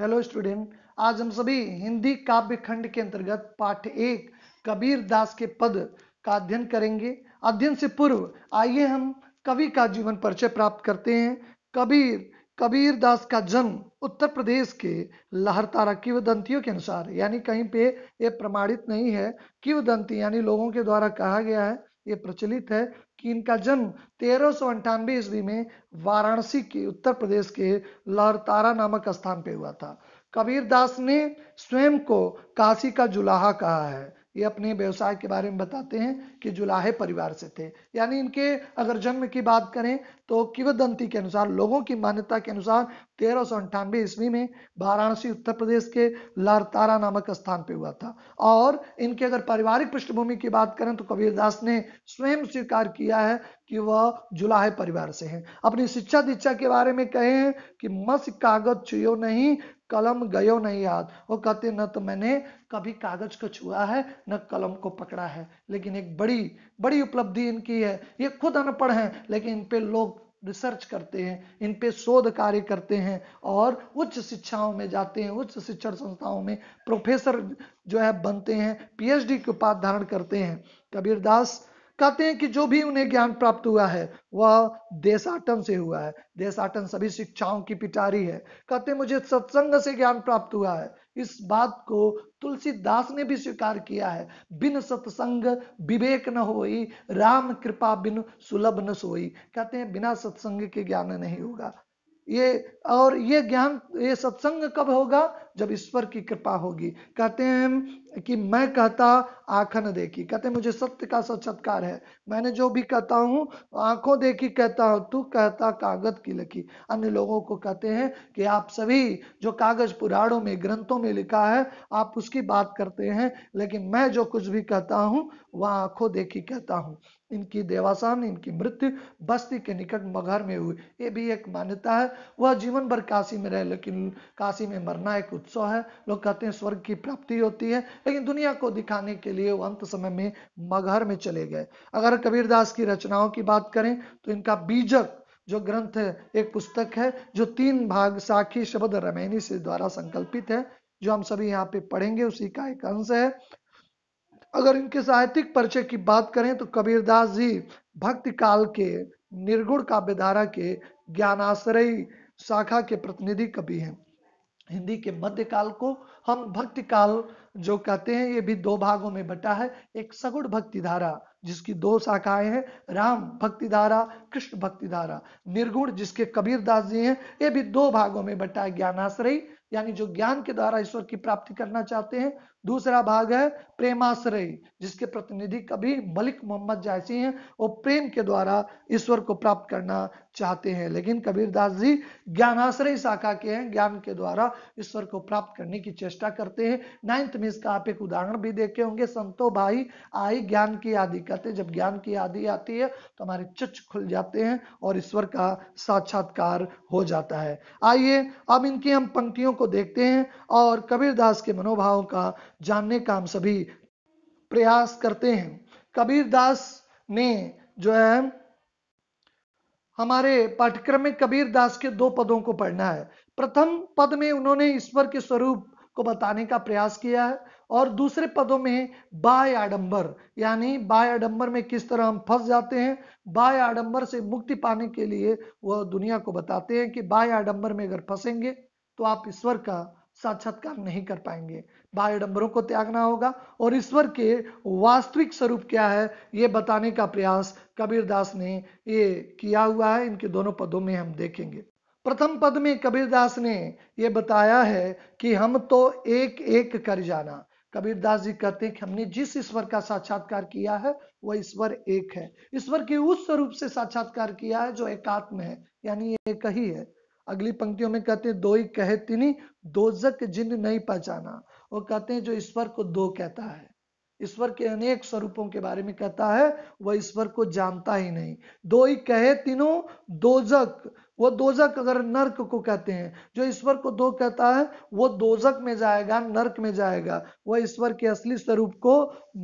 hello student आज हम सभी हिंदी काव्य खंड के अंतर्गत पाठ एक कबीर दास के पद का अध्ययन करेंगे अध्ययन से पूर्व आइए हम कवि का जीवन परिचय प्राप्त करते हैं कबीर कबीर दास का जन्म उत्तर प्रदेश के लहरतारा किवदंतियों के अनुसार यानी कहीं पे ये प्रमाणित नहीं है किवदंती यानी लोगों के द्वारा कहा गया है ये प्रचलित है कि इनका जन्म तेरह ईस्वी में वाराणसी के उत्तर प्रदेश के लहरतारा नामक स्थान पे हुआ था कबीरदास ने स्वयं को काशी का जुलाहा कहा है ये अपने व्यवसाय के बारे में बताते हैं कि जुलाहे परिवार से थे यानी इनके अगर जन्म की बात करें तो किवदंती के अनुसार लोगों की मान्यता के अनुसार तेरह सौ अंठानवे ईस्वी में वाराणसी उत्तर प्रदेश के लारतारा नामक स्थान पे हुआ था और इनके अगर पारिवारिक पृष्ठभूमि की बात करें तो कबीरदास ने स्वयं स्वीकार किया है कि वह जुलाहे परिवार से हैं अपनी शिक्षा दीक्षा के बारे में कहे हैं कि मस कागज छुयो नहीं कलम गयो नहीं याद वो कहते न तो मैंने कभी कागज को छुआ है न कलम को पकड़ा है लेकिन एक बड़ी बड़ी उपलब्धि इनकी है ये खुद अनपढ़ हैं लेकिन इन पे लोग रिसर्च करते हैं इन पे शोध कार्य करते हैं और उच्च शिक्षाओं में जाते हैं उच्च शिक्षण संस्थाओं में प्रोफेसर जो है बनते हैं पीएचडी के उपाध धारण करते हैं कबीरदास कहते हैं कि जो भी उन्हें ज्ञान प्राप्त हुआ है वह देशाटन से हुआ है देशाटन सभी शिक्षाओं की पिटारी है कहते हैं मुझे सत्संग से ज्ञान प्राप्त हुआ है इस बात को तुलसीदास ने भी स्वीकार किया है बिन सत्संग विवेक न होई राम कृपा बिन सुलभ न सोई कहते हैं बिना सत्संग के ज्ञान नहीं होगा ये और ये ज्ञान ये सत्संग कब होगा जब ईश्वर की कृपा होगी कहते हैं कि मैं कहता आखन देखी कहते मुझे सत्य का सचत्कार है मैंने जो भी कहता हूँ आंखों देखी कहता हूँ तू कहता कागज की लकी अन्य लोगों को कहते हैं कि आप सभी जो कागज पुराणों में ग्रंथों में लिखा है आप उसकी बात करते हैं लेकिन मैं जो कुछ भी कहता हूँ वह आंखों देखी कहता हूँ इनकी देवासान इनकी मृत्यु बस्ती के निकट मगहर में हुई ये भी एक मान्यता है वह जीवन भर काशी में रहे लेकिन काशी में मरना एक उत्सव है लोग कहते हैं स्वर्ग की प्राप्ति होती है लेकिन दुनिया को दिखाने के लिए वो अंत समय में मगहर में चले गए अगर कबीरदास की रचनाओं की बात करें तो इनका बीजक जो ग्रंथ है एक पुस्तक है जो तीन भाग साखी शब्द रमैनी से द्वारा संकल्पित है जो हम सभी यहाँ पे पढ़ेंगे उसी का एक अंश है अगर इनके साहित्यिक परिचय की बात करें तो कबीरदास जी भक्ति काल के निर्गुण काव्यधारा के ज्ञानाश्रय शाखा के प्रतिनिधि कवि हैं हिंदी के मध्य काल को हम भक्ति काल जो कहते हैं ये भी दो भागों में बटा है एक सगुण भक्ति धारा जिसकी दो शाखाएं हैं राम भक्ति धारा कृष्ण भक्ति धारा निर्गुण जिसके कबीरदास जी हैं ये भी दो भागों में बटा है ज्ञानाश्रय यानी जो ज्ञान के द्वारा ईश्वर की प्राप्ति करना चाहते हैं दूसरा भाग है प्रेमाश्रय जिसके प्रतिनिधि कभी मलिक मोहम्मद जैसी हैं वो प्रेम के द्वारा ईश्वर को प्राप्त करना चाहते हैं लेकिन कबीरदास जी ज्ञानाश्रय शाखा के हैं ज्ञान के द्वारा ईश्वर को प्राप्त करने की चेष्टा करते हैं नाइन्थ में इसका आप एक उदाहरण भी देखे होंगे संतो भाई आई ज्ञान की आदि कहते जब ज्ञान की आदि आती है तो हमारे चुच खुल जाते हैं और ईश्वर का साक्षात्कार हो जाता है आइए अब इनकी हम पंक्तियों को देखते हैं और कबीरदास के मनोभाव का जानने का हम सभी प्रयास करते हैं कबीरदास ने जो है हमारे पाठ्यक्रम में कबीरदास के दो पदों को पढ़ना है प्रथम पद में उन्होंने ईश्वर के स्वरूप को बताने का प्रयास किया है और दूसरे पदों में बाय आडंबर यानी बाय आडंबर में किस तरह हम फंस जाते हैं बाय आडंबर से मुक्ति पाने के लिए वह दुनिया को बताते हैं कि बाय आडंबर में अगर फंसेंगे तो आप ईश्वर का साक्षात्कार नहीं कर पाएंगे बाह्य डंबरों को त्यागना होगा और ईश्वर के वास्तविक स्वरूप क्या है ये बताने का प्रयास कबीर दास ने ये किया हुआ है इनके दोनों पदों में हम देखेंगे प्रथम पद में कबीर दास ने ये बताया है कि हम तो एक एक कर जाना कबीर दास जी कहते हैं कि हमने जिस ईश्वर का साक्षात्कार किया है वह ईश्वर एक है ईश्वर के उस स्वरूप से साक्षात्कार किया है जो एकात्म है यानी एक ही है अगली पंक्तियों में कहते हैं दो ही कहे तिनी दोजक जिन नहीं पहचाना वो कहते हैं जो ईश्वर को दो कहता है ईश्वर के अनेक स्वरूपों के बारे में कहता है वह ईश्वर को जानता ही नहीं दो ही कहे तीनों दोजक वो दोजक अगर नर्क को कहते हैं जो ईश्वर को दो कहता है वो दोजक में जाएगा नर्क में जाएगा वह ईश्वर के असली स्वरूप को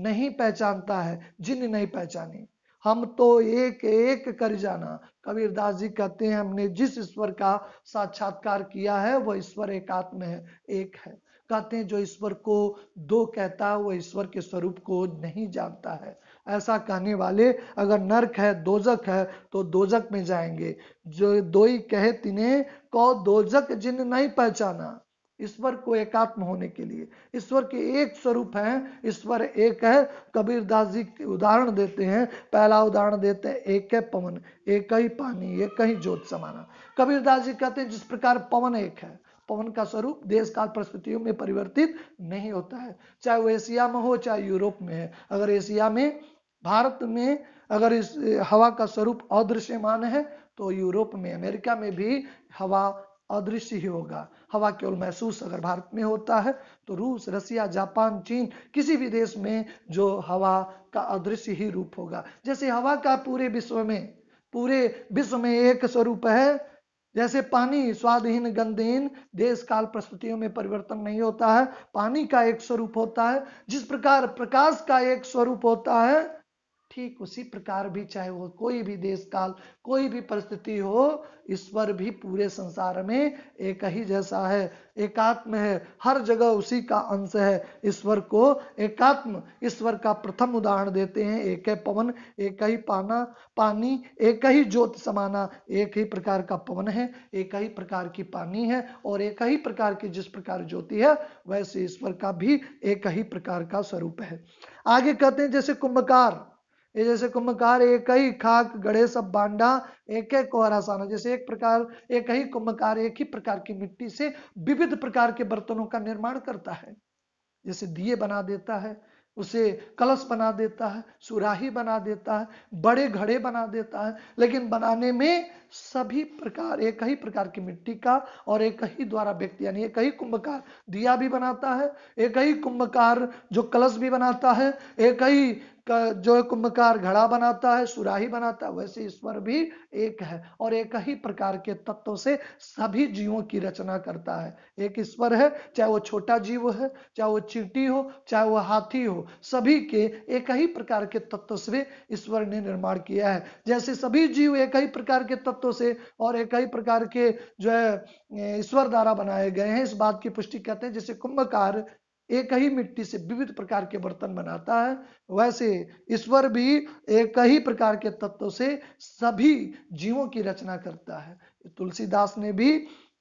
नहीं पहचानता है जिन नहीं पहचानी हम तो एक एक कर जाना कबीरदास जी कहते हैं हमने जिस ईश्वर का साक्षात्कार किया है वह ईश्वर एकात्म है एक है कहते हैं जो ईश्वर को दो कहता है वह ईश्वर के स्वरूप को नहीं जानता है ऐसा कहने वाले अगर नरक है दोजक है तो दोजक में जाएंगे जो दो ही कहे तिन्हें को दोजक जिन नहीं पहचाना ईश्वर को एकात्म होने के लिए ईश्वर के एक स्वरूप हैं ईश्वर एक है कबीर दास जी उदाहरण देते हैं पहला उदाहरण देते हैं एक है पवन एक ही पानी एक ही जोत समाना कबीर दास जी कहते हैं जिस प्रकार पवन एक है पवन का स्वरूप देश काल परिस्थितियों में परिवर्तित नहीं होता है चाहे वो एशिया में हो चाहे यूरोप में है अगर एशिया में भारत में अगर इस हवा का स्वरूप अदृश्यमान है तो यूरोप में अमेरिका में भी हवा अदृश्य ही होगा हवा केवल महसूस अगर भारत में होता है तो रूस रसिया जापान चीन किसी भी देश में जो हवा का अदृश्य ही रूप होगा जैसे हवा का पूरे विश्व में पूरे विश्व में एक स्वरूप है जैसे पानी स्वादहीन गंधहीन देश काल प्रस्तुतियों में परिवर्तन नहीं होता है पानी का एक स्वरूप होता है जिस प्रकार प्रकाश का एक स्वरूप होता है ठीक उसी प्रकार भी चाहे वो कोई भी देश काल कोई भी परिस्थिति हो ईश्वर भी पूरे संसार में एक ही जैसा है एकात्म है हर जगह उसी का अंश है ईश्वर को एकात्म ईश्वर का प्रथम उदाहरण देते हैं एक है पवन एक ही पाना पानी एक ही ज्योत समाना एक ही प्रकार का पवन है एक ही प्रकार की पानी है और एक ही प्रकार की जिस प्रकार ज्योति है वैसे ईश्वर का भी एक ही प्रकार का स्वरूप है आगे कहते हैं जैसे कुंभकार ये जैसे कुंभकार एक ही खाक गढ़े सब बांडा एक एक कोहरा साना जैसे एक प्रकार एक ही कुंभकार एक ही प्रकार की मिट्टी से विविध प्रकार के बर्तनों का निर्माण करता है जैसे दिए बना देता है उसे कलश बना देता है सुराही बना देता है बड़े घड़े बना देता है लेकिन बनाने में सभी प्रकार एक ही प्रकार की मिट्टी का और एक ही द्वारा व्यक्ति यानी एक ही कुंभकार दिया भी बनाता है एक ही कुंभकार जो कलश भी बनाता है एक ही जो कुंभकार घड़ा बनाता है सुराही बनाता है वैसे ईश्वर भी एक है और एक ही प्रकार के तत्वों से सभी जीवों की रचना करता है एक ईश्वर है चाहे वो छोटा जीव है चाहे वो चींटी हो चाहे वो हाथी हो सभी के एक ही प्रकार के तत्व से ईश्वर ने निर्माण किया है जैसे सभी जीव एक ही प्रकार के तत्व से और एक ही प्रकार के जो है ईश्वर द्वारा बनाए गए हैं इस बात की पुष्टि कहते हैं जैसे कुंभकार एक ही मिट्टी से विविध प्रकार के बर्तन बनाता है वैसे ईश्वर भी एक ही प्रकार के तत्व से सभी जीवों की रचना करता है तुलसीदास ने भी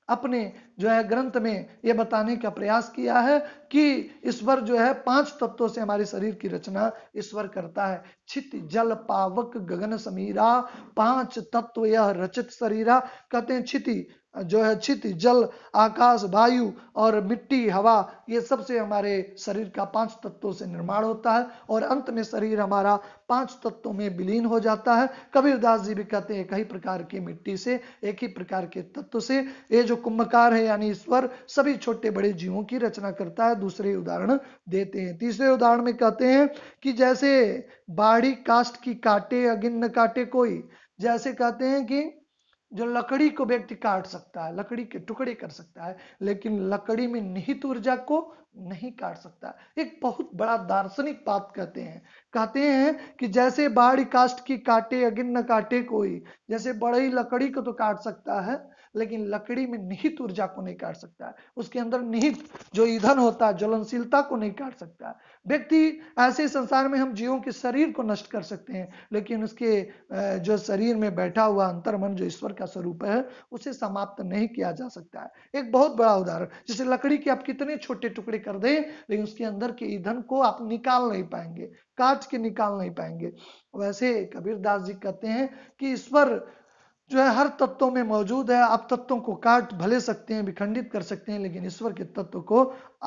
अपने जो है ग्रंथ में यह बताने का प्रयास किया है कि ईश्वर जो है पांच तत्वों से हमारे शरीर की रचना ईश्वर करता है छित जल पावक गगन समीरा पांच तत्व यह रचित शरीरा कहते हैं छिति जो है छित जल आकाश वायु और मिट्टी हवा ये सब से हमारे शरीर का पांच तत्वों से निर्माण होता है और अंत में शरीर हमारा पांच तत्वों में विलीन हो जाता है कबीरदास जी भी कहते हैं कई प्रकार की मिट्टी से एक ही प्रकार के तत्व से ये जो कुंभकार है यानी ईश्वर सभी छोटे बड़े जीवों की रचना करता है दूसरे उदाहरण देते हैं तीसरे उदाहरण में कहते हैं कि जैसे बाड़ी कास्ट की काटे अगिन न काटे कोई जैसे कहते हैं कि जो लकड़ी को व्यक्ति काट सकता है लकड़ी के टुकड़े कर सकता है लेकिन लकड़ी में निहित ऊर्जा को नहीं काट सकता एक बहुत बड़ा दार्शनिक बात कहते हैं कहते हैं कि जैसे बाढ़ कास्ट की काटे अगिन न काटे कोई जैसे बड़ी लकड़ी को तो काट सकता है लेकिन लकड़ी में निहित ऊर्जा को नहीं काट सकता है उसके अंदर निहित जो ईंधन होता है ज्वलनशीलता को नहीं काट सकता है व्यक्ति ऐसे संसार में हम जीवों के शरीर को नष्ट कर सकते हैं लेकिन उसके जो शरीर में बैठा हुआ मन जो ईश्वर का स्वरूप है उसे समाप्त नहीं किया जा सकता है एक बहुत बड़ा उदाहरण जैसे लकड़ी के आप कितने छोटे टुकड़े कर दें लेकिन उसके अंदर के ईंधन को आप निकाल नहीं पाएंगे काट के निकाल नहीं पाएंगे वैसे कबीर दास जी कहते हैं कि ईश्वर जो है हर तत्वों में मौजूद है आप तत्वों को काट भले सकते हैं विखंडित कर सकते हैं लेकिन ईश्वर के तत्व को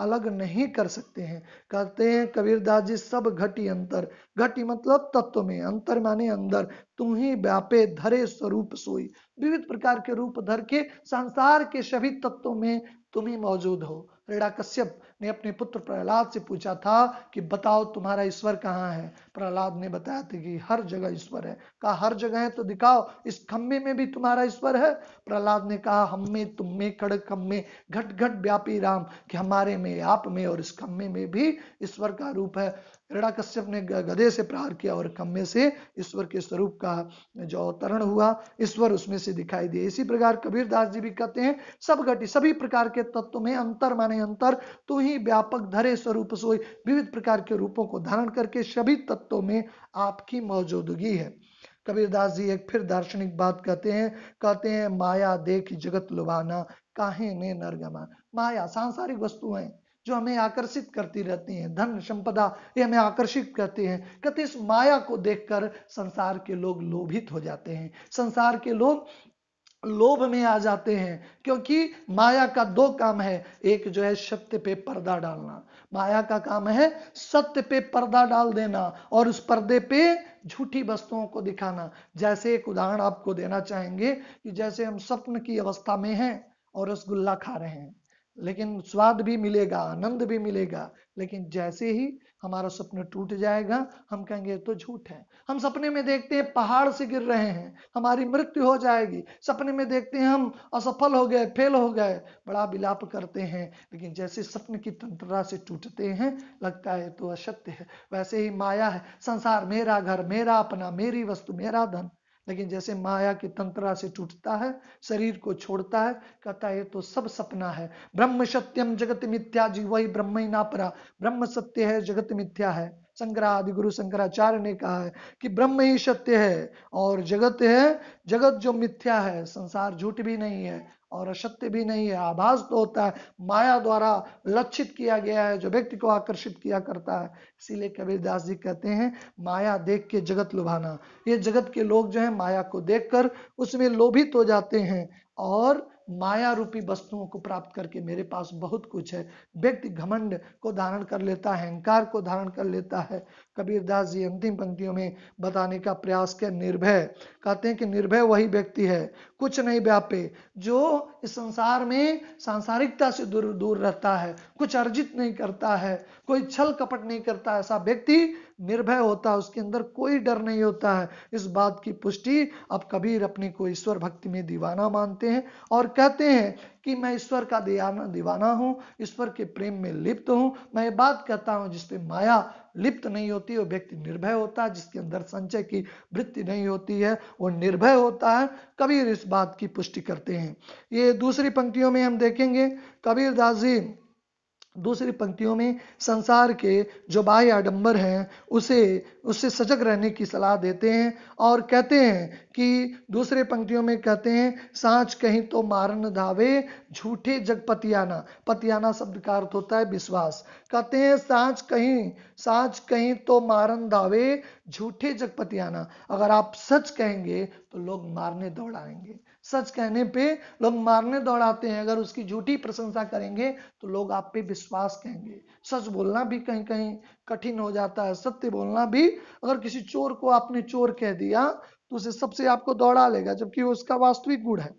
अलग नहीं कर सकते हैं कहते हैं कबीरदास जी सब घटी अंतर घटी मतलब तत्व में अंतर माने अंदर तू ही व्यापे धरे स्वरूप सोई विविध प्रकार के रूप धर के संसार के सभी तत्वों में तुम ही मौजूद हो रेडा कश्यप ने अपने पुत्र प्रहलाद से पूछा था कि बताओ तुम्हारा ईश्वर कहाँ है प्रहलाद ने बताया था कि हर जगह ईश्वर है कहा हर जगह है तो दिखाओ इस खम्भे में भी तुम्हारा ईश्वर है प्रहलाद ने कहा हम में तुम में खड़ खम्भे घट घट व्यापी राम कि हमारे में आप में और इस खम्भे में भी ईश्वर का रूप है हिरणा कश्यप ने गधे से प्रहार किया और खम्भे से ईश्वर के स्वरूप का जो अवतरण हुआ ईश्वर उसमें से दिखाई दिया इसी प्रकार कबीर दास जी भी कहते हैं सब घटी सभी प्रकार के तत्व में अंतर माने अंतर तो ही व्यापक धरे स्वरूप सोई विविध प्रकार के रूपों को धारण करके सभी तत्वों में आपकी मौजूदगी है कबीरदास जी एक फिर दार्शनिक बात कहते हैं कहते हैं माया देख जगत लुभाना काहे ने नरगमा माया सांसारिक वस्तुएं जो हमें आकर्षित करती रहती हैं धन संपदा ये हमें आकर्षित करते हैं कहते इस माया को देखकर संसार के लोग लोभित हो जाते हैं संसार के लोग लोभ में आ जाते हैं क्योंकि माया का दो काम है एक जो है सत्य पे पर्दा डालना माया का काम है सत्य पे पर्दा डाल देना और उस पर्दे पे झूठी वस्तुओं को दिखाना जैसे एक उदाहरण आपको देना चाहेंगे कि जैसे हम स्वप्न की अवस्था में हैं और रसगुल्ला खा रहे हैं लेकिन स्वाद भी मिलेगा आनंद भी मिलेगा लेकिन जैसे ही हमारा सपना टूट जाएगा हम कहेंगे तो झूठ है हम सपने में देखते हैं पहाड़ से गिर रहे हैं हमारी मृत्यु हो जाएगी सपने में देखते हैं हम असफल हो गए फेल हो गए बड़ा विलाप करते हैं लेकिन जैसे सपने की तंत्रता से टूटते हैं लगता है तो असत्य है वैसे ही माया है संसार मेरा घर मेरा अपना मेरी वस्तु मेरा धन लेकिन जैसे माया की तंत्रा से टूटता है शरीर को छोड़ता है कहता है तो सब सपना है ब्रह्म सत्यम जगत मिथ्या जी वही ब्रह्म ही ना परा ब्रह्म सत्य है जगत मिथ्या है आदि गुरु शंकराचार्य ने कहा है कि ब्रह्म ही सत्य है और जगत है जगत जो मिथ्या है संसार झूठ भी नहीं है और असत्य भी नहीं है आभास तो होता है माया द्वारा लक्षित किया गया है जो व्यक्ति को आकर्षित किया करता है इसीलिए कबीरदास जी कहते हैं माया देख के जगत लुभाना ये जगत के लोग जो है माया को देखकर उसमें लोभित हो जाते हैं और माया रूपी वस्तुओं को प्राप्त करके मेरे पास बहुत कुछ है व्यक्ति घमंड को धारण कर लेता है अहंकार को धारण कर लेता है कबीरदास जी अंतिम पंक्तियों में बताने का प्रयास किया निर्भय कहते हैं कि निर्भय वही व्यक्ति है कुछ नहीं व्यापे जो इस संसार में सांसारिकता से दूर दूर रहता है कुछ अर्जित नहीं करता है कोई छल कपट नहीं करता ऐसा व्यक्ति निर्भय होता है उसके अंदर कोई डर नहीं होता है इस बात की पुष्टि अब कबीर अपने को ईश्वर भक्ति में दीवाना मानते हैं और कहते हैं कि मैं ईश्वर का दीवाना दीवाना हूँ ईश्वर के प्रेम में लिप्त हूँ मैं ये बात कहता हूँ जिसपे माया लिप्त नहीं होती वो व्यक्ति निर्भय होता है जिसके अंदर संचय की वृत्ति नहीं होती है वो निर्भय होता है कबीर इस बात की पुष्टि करते हैं ये दूसरी पंक्तियों में हम देखेंगे कबीर दास जी दूसरी पंक्तियों में संसार के जो बाह्य आडंबर हैं उसे उससे सजग रहने की सलाह देते हैं और कहते हैं कि दूसरे पंक्तियों में कहते हैं सांच कहीं तो मारन धावे झूठे जग पतियाना पतियाना शब्द का अर्थ होता है विश्वास कहते हैं साँच कहीं साँच कहीं तो मारन दावे झूठे जगपति आना अगर आप सच कहेंगे तो लोग मारने दौड़ाएंगे सच कहने पे लोग मारने दौड़ाते हैं अगर उसकी झूठी प्रशंसा करेंगे तो लोग आप पे विश्वास कहेंगे सच बोलना भी कहीं कहीं कठिन हो जाता है सत्य बोलना भी अगर किसी चोर को आपने चोर कह दिया तो उसे सबसे आपको दौड़ा लेगा जबकि उसका वास्तविक गुण है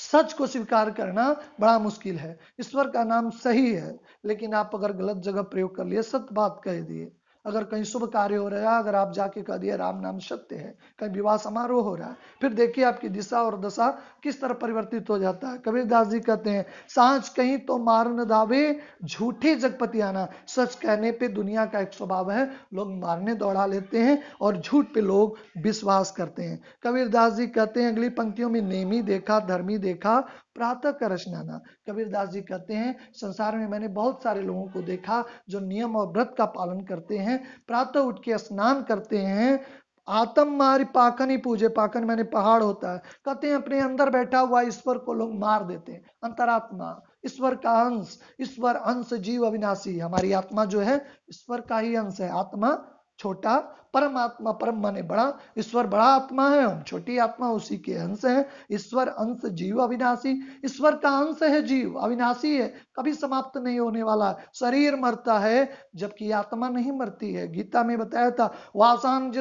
सच को स्वीकार करना बड़ा मुश्किल है ईश्वर का नाम सही है लेकिन आप अगर गलत जगह प्रयोग कर लिए सत्य बात कह दिए अगर कहीं शुभ कार्य हो रहा है अगर आप जाके कह दिए राम नाम सत्य है कहीं विवाह समारोह हो रहा है फिर देखिए आपकी दिशा और दशा किस तरह परिवर्तित हो जाता है कबीरदास जी कहते हैं सांच कहीं तो मार न दावे झूठे जगपति आना सच कहने पे दुनिया का एक स्वभाव है लोग मारने दौड़ा लेते हैं और झूठ पे लोग विश्वास करते हैं कबीरदास जी कहते हैं अगली पंक्तियों में नेमी देखा धर्मी देखा प्रातः का रचनाना कबीरदास जी कहते हैं संसार में मैंने बहुत सारे लोगों को देखा जो नियम और व्रत का पालन करते हैं हैं प्रातः उठ के स्नान करते हैं आतम मार पाखन ही पूजे पाखन मैंने पहाड़ होता है कहते हैं अपने अंदर बैठा हुआ ईश्वर को लोग मार देते हैं अंतरात्मा ईश्वर का अंश ईश्वर अंश जीव अविनाशी हमारी आत्मा जो है ईश्वर का ही अंश है आत्मा छोटा परमात्मा परम माने बड़ा ईश्वर बड़ा आत्मा है हम छोटी आत्मा उसी के अंश है ईश्वर अंश जीव अविनाशी ईश्वर का अंश है जीव अविनाशी है कभी समाप्त नहीं होने वाला शरीर मरता है जबकि आत्मा नहीं मरती है गीता में बताया था वासान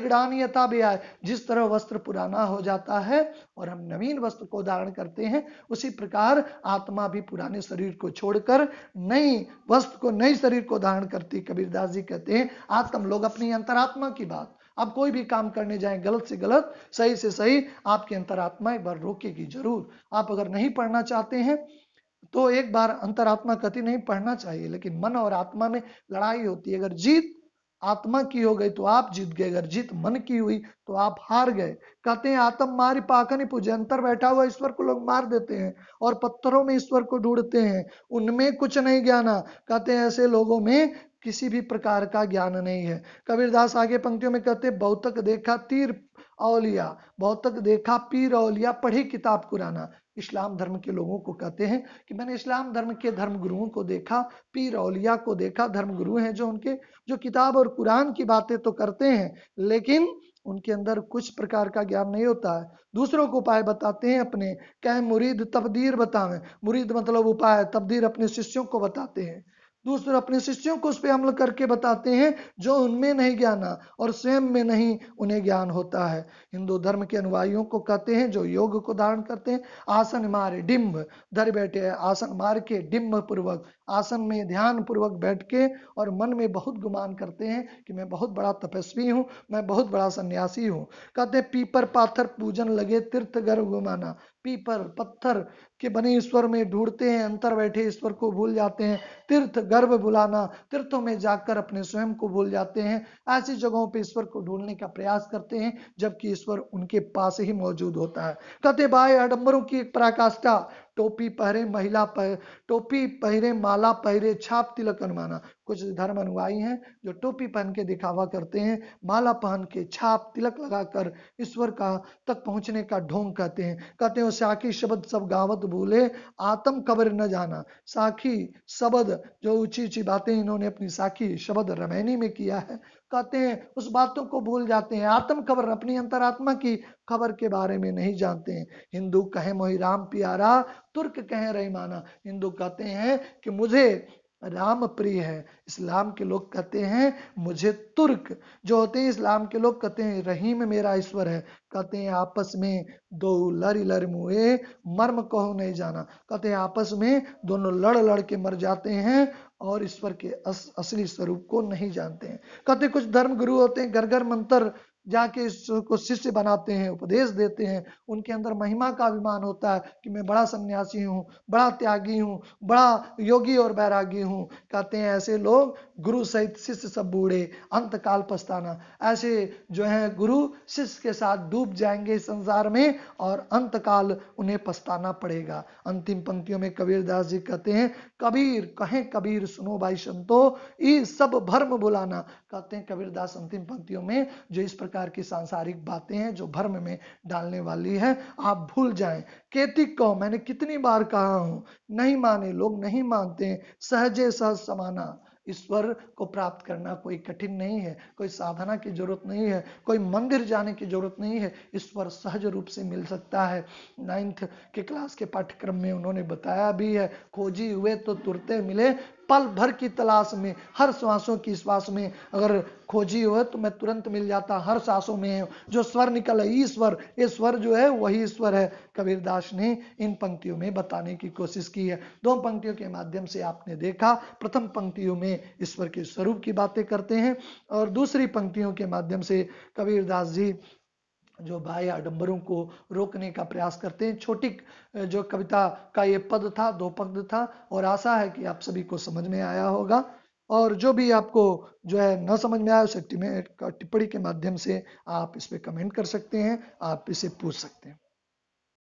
यथा भी आए जिस तरह वस्त्र पुराना हो जाता है और हम नवीन वस्त्र को धारण करते हैं उसी प्रकार आत्मा भी पुराने शरीर को छोड़कर नई वस्त्र को नई शरीर को धारण करती कबीरदास जी कहते हैं आज हम लोग अपनी अंतरात्मा की बात साथ आप कोई भी काम करने जाएं गलत से गलत सही से सही आपकी अंतरात्मा एक बार रोकेगी जरूर आप अगर नहीं पढ़ना चाहते हैं तो एक बार अंतरात्मा कति नहीं पढ़ना चाहिए लेकिन मन और आत्मा में लड़ाई होती है अगर जीत आत्मा की हो गई तो आप जीत गए अगर जीत मन की हुई तो आप हार गए कहते हैं आत्म मारी पाकनी पूजे अंतर बैठा हुआ ईश्वर को लोग मार देते हैं और पत्थरों में ईश्वर को ढूंढते हैं उनमें कुछ नहीं ज्ञाना कहते हैं ऐसे लोगों में किसी भी प्रकार का ज्ञान नहीं है कबीरदास आगे पंक्तियों में कहते बहुतक देखा तीर औलिया बहुतक देखा पीर औलिया पढ़ी किताब कुराना इस्लाम धर्म के लोगों को कहते हैं कि मैंने इस्लाम धर्म के धर्म गुरुओं को देखा पीर औलिया को देखा धर्म गुरु हैं जो उनके जो किताब और कुरान की बातें तो करते हैं लेकिन उनके अंदर कुछ प्रकार का ज्ञान नहीं होता है दूसरों को उपाय बताते हैं अपने कह मुरीद तबदीर बतावें मुरीद मतलब उपाय तबदीर अपने शिष्यों को बताते हैं दूसरे अपने शिष्यों को उस पर अमल करके बताते हैं जो उनमें नहीं ज्ञाना और स्वयं में नहीं उन्हें ज्ञान होता है हिंदू धर्म के अनुयायियों को कहते हैं जो योग को धारण करते हैं आसन मारे डिम्ब धर बैठे आसन मार के डिम्ब पूर्वक आसन में ध्यान पूर्वक बैठ के और मन में बहुत गुमान करते हैं कि मैं बहुत बड़ा तपस्वी हूँ मैं बहुत बड़ा सन्यासी हूँ कहते पीपर पाथर पूजन लगे तीर्थ गर्व गुमाना पीपर पत्थर के बने ईश्वर में ढूंढते हैं अंतर बैठे ईश्वर को भूल जाते हैं तीर्थ गर्भ बुलाना तीर्थों में जाकर अपने स्वयं को भूल जाते हैं ऐसी जगहों पर ईश्वर को ढूंढने का प्रयास करते हैं जबकि ईश्वर उनके पास ही मौजूद होता है कहते भाई आडम्बरों की एक पराकाष्ठा टोपी पहरे महिला पहरे टोपी पहरे माला पहरे छाप तिलक अनुमाना कुछ धर्म अनुयायी हैं जो टोपी पहन के दिखावा करते हैं माला पहन के छाप तिलक लगाकर ईश्वर का तक पहुंचने का ढोंग कहते हैं कहते हैं साखी शब्द सब गावत भूले आत्म कबर न जाना साखी शब्द जो ऊंची ऊंची बातें इन्होंने अपनी साखी शब्द रमैनी में किया है कहते हैं उस बातों को भूल जाते हैं आत्म खबर अपनी अंतरात्मा की खबर के बारे में नहीं जानते हैं हिंदू कहे मोही राम प्यारा तुर्क कहे रही माना हिंदू कहते हैं कि मुझे राम प्रिय है इस्लाम के लोग कहते हैं मुझे तुर्क जो होते हैं इस्लाम के लोग कहते हैं रहीम मेरा ईश्वर है कहते हैं आपस में दो लर लर मुए मर्म कहो नहीं जाना कहते हैं आपस में दोनों लड़ लड़ के मर जाते हैं और ईश्वर के अस, असली स्वरूप को नहीं जानते हैं कहते कुछ धर्म गुरु होते हैं घर घर मंत्र जाके इसको शिष्य बनाते हैं उपदेश देते हैं उनके अंदर महिमा का अभिमान होता है कि मैं बड़ा सन्यासी हूँ बड़ा त्यागी हूँ बड़ा योगी और बैरागी हूँ कहते हैं ऐसे लोग गुरु सहित शिष्य सब बूढ़े अंत काल पछताना ऐसे जो है गुरु शिष्य के साथ डूब जाएंगे संसार में और अंत काल उन्हें पछताना पड़ेगा अंतिम पंक्तियों में कबीर दास जी कहते हैं कबीर कहें कबीर सुनो भाई संतो ई सब भर्म बुलाना कहते हैं कबीर दास अंतिम पंक्तियों में जो इस प्रकार प्रकार की सांसारिक बातें हैं जो भ्रम में डालने वाली है आप भूल जाएं केतिक कहो मैंने कितनी बार कहा हूं नहीं माने लोग नहीं मानते सहजे सहज समाना ईश्वर को प्राप्त करना कोई कठिन नहीं है कोई साधना की जरूरत नहीं है कोई मंदिर जाने की जरूरत नहीं है ईश्वर सहज रूप से मिल सकता है नाइन्थ के क्लास के पाठ्यक्रम में उन्होंने बताया भी है खोजी हुए तो तुरते मिले पल भर की तलाश में हर सांसों की श्वास में अगर खोजी हो तो मैं तुरंत मिल जाता हर सांसों में जो स्वर निकल ईश्वर ये स्वर जो है वही ईश्वर है कबीरदास ने इन पंक्तियों में बताने की कोशिश की है दो पंक्तियों के माध्यम से आपने देखा प्रथम पंक्तियों में ईश्वर के स्वरूप की बातें करते हैं और दूसरी पंक्तियों के माध्यम से कबीरदास जी जो भाई आडंबरों को रोकने का प्रयास करते हैं छोटी जो कविता का ये पद था दो पद था और आशा है कि आप सभी को समझ में आया होगा और जो भी आपको जो है न समझ में आया उसे टिप्पणी के माध्यम से आप इस पर कमेंट कर सकते हैं आप इसे पूछ सकते हैं